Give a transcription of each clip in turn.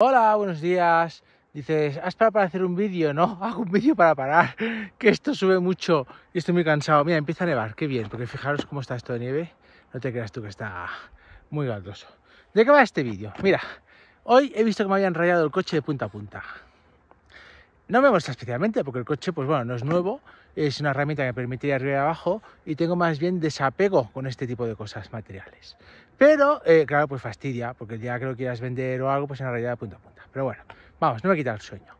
Hola, buenos días. Dices, ¿has parado para hacer un vídeo? No, hago un vídeo para parar, que esto sube mucho y estoy muy cansado. Mira, empieza a nevar, qué bien, porque fijaros cómo está esto de nieve. No te creas tú que está muy galdoso. ¿De qué va este vídeo? Mira, hoy he visto que me habían rayado el coche de punta a punta. No me gusta especialmente porque el coche, pues bueno, no es nuevo, es una herramienta que me permite arriba y abajo y tengo más bien desapego con este tipo de cosas materiales. Pero, eh, claro, pues fastidia, porque el día que lo quieras vender o algo, pues en realidad de punta a punta. Pero bueno, vamos, no me quita el sueño.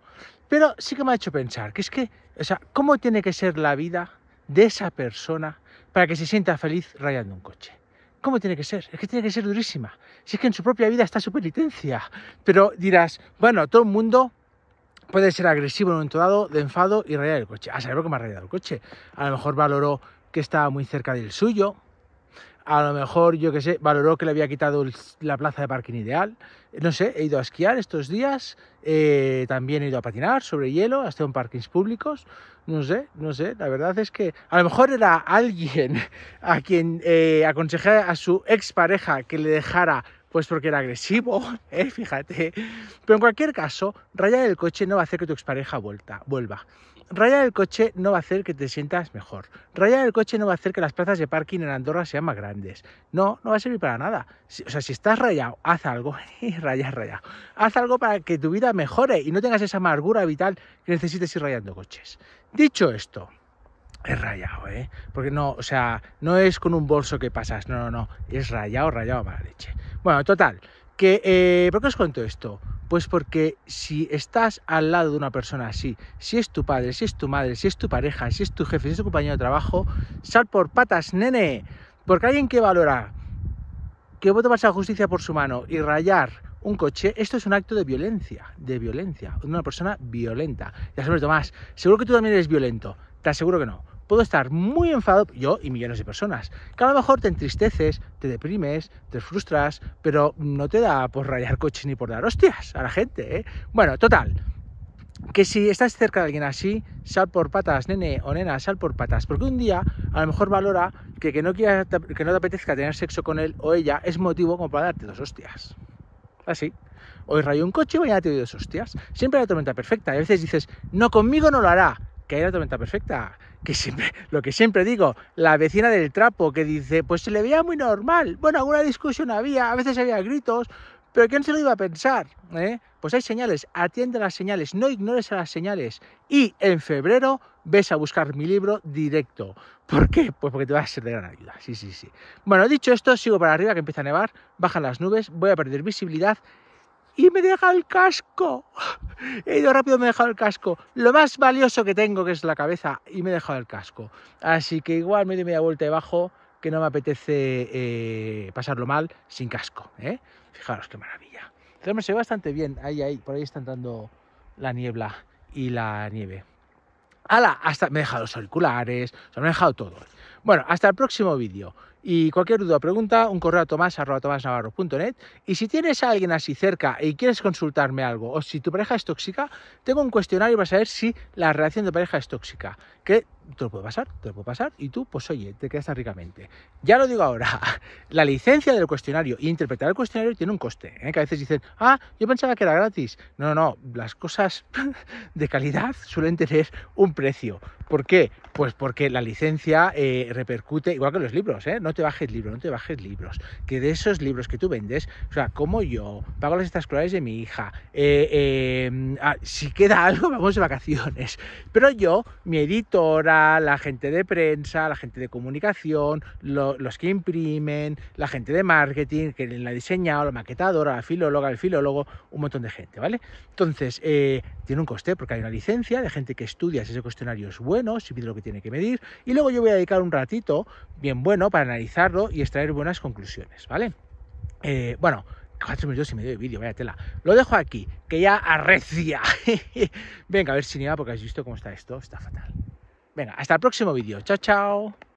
Pero sí que me ha hecho pensar que es que, o sea, ¿cómo tiene que ser la vida de esa persona para que se sienta feliz rayando un coche? ¿Cómo tiene que ser? Es que tiene que ser durísima. Si es que en su propia vida está su penitencia. Pero dirás, bueno, todo el mundo puede ser agresivo en un momento dado, de enfado y rayar el coche. A saber por qué me ha rayado el coche. A lo mejor valoró que estaba muy cerca del suyo. A lo mejor, yo qué sé, valoró que le había quitado la plaza de parking ideal. No sé, he ido a esquiar estos días. Eh, también he ido a patinar sobre hielo, hasta en parkings públicos. No sé, no sé. La verdad es que a lo mejor era alguien a quien eh, a su expareja que le dejara pues porque era agresivo, ¿eh? fíjate. Pero en cualquier caso, rayar el coche no va a hacer que tu expareja vuelta, vuelva. Rayar el coche no va a hacer que te sientas mejor. Rayar el coche no va a hacer que las plazas de parking en Andorra sean más grandes. No, no va a servir para nada. O sea, si estás rayado, haz algo. rayas rayado. Haz algo para que tu vida mejore y no tengas esa amargura vital que necesites ir rayando coches. Dicho esto, es rayado, ¿eh? Porque no, o sea, no es con un bolso que pasas, no, no, no, es rayado, rayado mala leche. Bueno, total, que, eh, ¿por qué os cuento esto? Pues porque si estás al lado de una persona así, si es tu padre, si es tu madre, si es tu pareja, si es tu jefe, si es tu compañero de trabajo, sal por patas, nene. Porque alguien que valora que voto la justicia por su mano y rayar un coche, esto es un acto de violencia, de violencia, de una persona violenta. Ya sabes, Tomás, seguro que tú también eres violento. Te aseguro que no. Puedo estar muy enfadado, yo y millones de personas, que a lo mejor te entristeces, te deprimes, te frustras, pero no te da por rayar coches ni por dar hostias a la gente. ¿eh? Bueno, total, que si estás cerca de alguien así, sal por patas, nene o nena, sal por patas, porque un día a lo mejor valora que, no, que no te apetezca tener sexo con él o ella es motivo como para darte dos hostias. Así. Hoy rayo un coche y mañana te doy dos hostias. Siempre la tormenta perfecta. Y a veces dices, no, conmigo no lo hará que hay la tormenta perfecta. Que siempre, lo que siempre digo, la vecina del trapo que dice, pues se le veía muy normal. Bueno, alguna discusión había, a veces había gritos, pero ¿quién se lo iba a pensar? ¿Eh? Pues hay señales, atiende las señales, no ignores a las señales. Y en febrero ves a buscar mi libro directo. ¿Por qué? Pues porque te va a ser de gran ayuda. Sí, sí, sí. Bueno, dicho esto, sigo para arriba que empieza a nevar, bajan las nubes, voy a perder visibilidad y me deja el casco. He ido rápido, me he dejado el casco. Lo más valioso que tengo, que es la cabeza, y me he dejado el casco. Así que igual me doy media vuelta debajo, que no me apetece eh, pasarlo mal sin casco. ¿eh? Fijaros qué maravilla. Entonces se ve bastante bien. Ahí, ahí, por ahí están dando la niebla y la nieve. ¡Hala! Hasta me he dejado los auriculares, o me he dejado todo. Bueno, hasta el próximo vídeo. Y cualquier duda o pregunta, un correo a tomás, arroba, Y si tienes a alguien así cerca y quieres consultarme algo, o si tu pareja es tóxica, tengo un cuestionario para saber si la relación de pareja es tóxica. Que te lo puede pasar, te lo puede pasar, y tú, pues oye, te quedas ricamente. Ya lo digo ahora, la licencia del cuestionario y interpretar el cuestionario tiene un coste. ¿eh? Que a veces dicen, ah, yo pensaba que era gratis. No, no, no. las cosas de calidad suelen tener un precio. ¿Por qué? Pues porque la licencia eh, repercute, igual que los libros, ¿eh? no te bajes libros, no te bajes libros, que de esos libros que tú vendes, o sea, como yo pago las estas claves de mi hija, eh, eh, ah, si queda algo, vamos de vacaciones. Pero yo, mi editora, la gente de prensa, la gente de comunicación, los que imprimen, la gente de marketing, que la diseña, la maquetadora, la filóloga, el filólogo, un montón de gente, ¿vale? Entonces, eh, tiene un coste porque hay una licencia de gente que estudia si ese cuestionario es bueno, si pide lo que tiene que medir, y luego yo voy a dedicar un ratito bien bueno para y extraer buenas conclusiones, ¿vale? Eh, bueno, cuatro minutos y medio de vídeo, vaya tela. Lo dejo aquí, que ya arrecia. Venga, a ver si niega porque has visto cómo está esto, está fatal. Venga, hasta el próximo vídeo. Chao, chao.